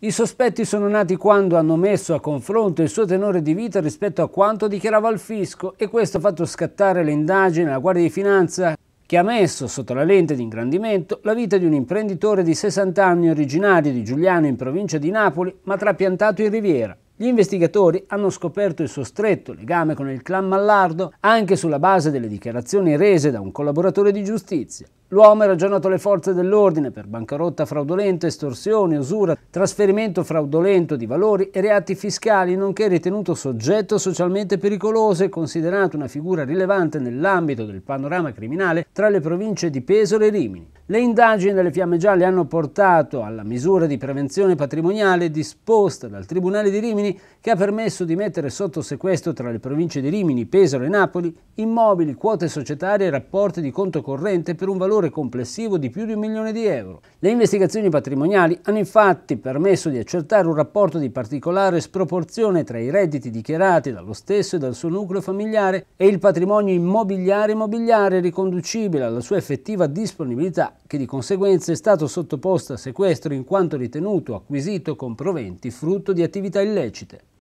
I sospetti sono nati quando hanno messo a confronto il suo tenore di vita rispetto a quanto dichiarava il fisco e questo ha fatto scattare le indagini alla Guardia di Finanza che ha messo sotto la lente di ingrandimento la vita di un imprenditore di 60 anni originario di Giuliano in provincia di Napoli ma trapiantato in Riviera. Gli investigatori hanno scoperto il suo stretto legame con il clan Mallardo anche sulla base delle dichiarazioni rese da un collaboratore di giustizia. L'uomo ha ragionato le forze dell'ordine per bancarotta fraudolenta, estorsione, usura, trasferimento fraudolento di valori e reati fiscali, nonché ritenuto soggetto socialmente pericoloso e considerato una figura rilevante nell'ambito del panorama criminale tra le province di Pesaro e Rimini. Le indagini delle Fiamme Gialle hanno portato alla misura di prevenzione patrimoniale disposta dal Tribunale di Rimini che ha permesso di mettere sotto sequestro tra le province di Rimini, Pesaro e Napoli immobili, quote societarie e rapporti di conto corrente per un valore valore complessivo di più di un milione di euro. Le investigazioni patrimoniali hanno infatti permesso di accertare un rapporto di particolare sproporzione tra i redditi dichiarati dallo stesso e dal suo nucleo familiare e il patrimonio immobiliare immobiliare riconducibile alla sua effettiva disponibilità, che di conseguenza è stato sottoposto a sequestro in quanto ritenuto acquisito con proventi frutto di attività illecite.